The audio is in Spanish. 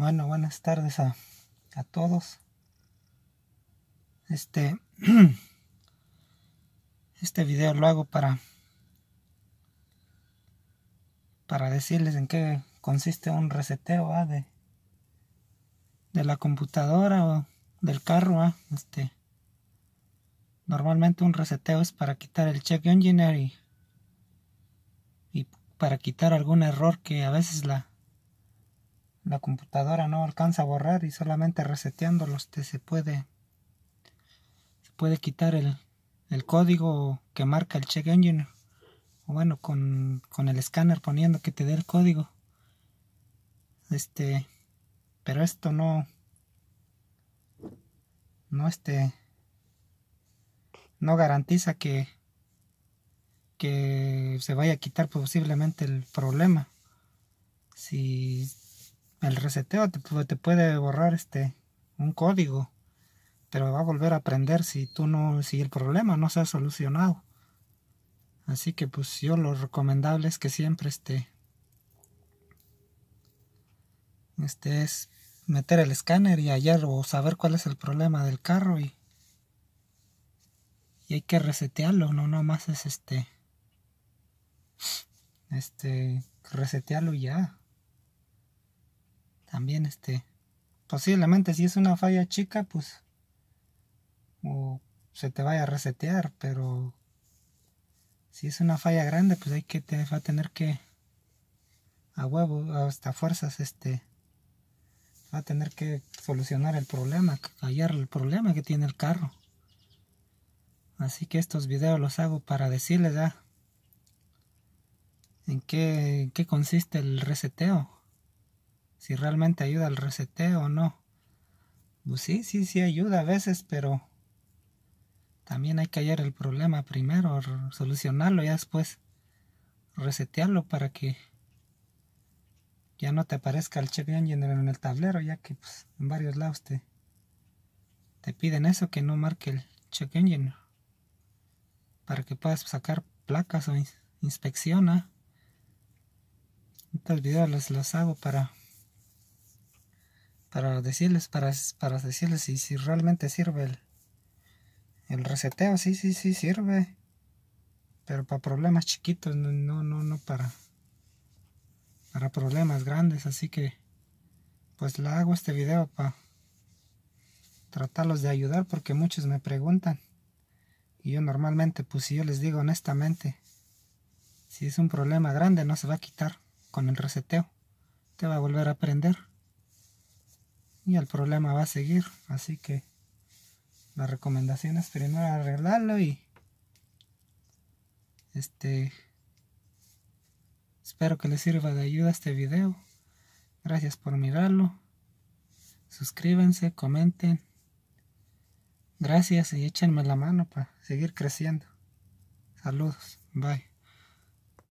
Bueno, buenas tardes a, todos. Este, este video lo hago para, para decirles en qué consiste un reseteo de, de la computadora o del carro. Este, normalmente un reseteo es para quitar el check engine y para quitar algún error que a veces la, la computadora no alcanza a borrar y solamente reseteándolos te se puede se puede quitar el, el código que marca el check engine o bueno con, con el escáner poniendo que te dé el código este pero esto no no este no garantiza que que se vaya a quitar posiblemente el problema si el reseteo te, puede borrar este un código pero va a volver a aprender si tú no si el problema no se ha solucionado así que pues yo lo recomendable es que siempre esté este es meter el escáner y hallar o saber cuál es el problema del carro y y hay que resetearlo no más es este este resetearlo ya también este posiblemente si es una falla chica pues se te vaya a resetear pero si es una falla grande pues hay que te va a tener que a huevo hasta fuerzas este va a tener que solucionar el problema hallar el problema que tiene el carro así que estos videos los hago para decirles ya ¿En qué, en qué consiste el reseteo? si realmente ayuda el reseteo o no. Pues sí, sí, sí ayuda a veces, pero también hay que hallar el problema primero, solucionarlo y después resetearlo para que ya no te aparezca el check engine en el tablero, ya que pues, en varios lados te, te piden eso, que no marque el check engine, para que puedas sacar placas o inspecciona. Estos videos los hago para para decirles, para, para decirles si, si realmente sirve el, reseteo, sí, sí, sí sirve. Pero para problemas chiquitos, no, no, no para, para problemas grandes. Así que, pues la hago este video para tratarlos de ayudar porque muchos me preguntan. Y yo normalmente, pues si yo les digo honestamente, si es un problema grande no se va a quitar con el reseteo. Te va a volver a aprender y el problema va a seguir. Así que la recomendación es primero arreglarlo y este espero que les sirva de ayuda este video. Gracias por mirarlo. Suscríbanse, comenten. Gracias y échenme la mano para seguir creciendo. Saludos. Bye.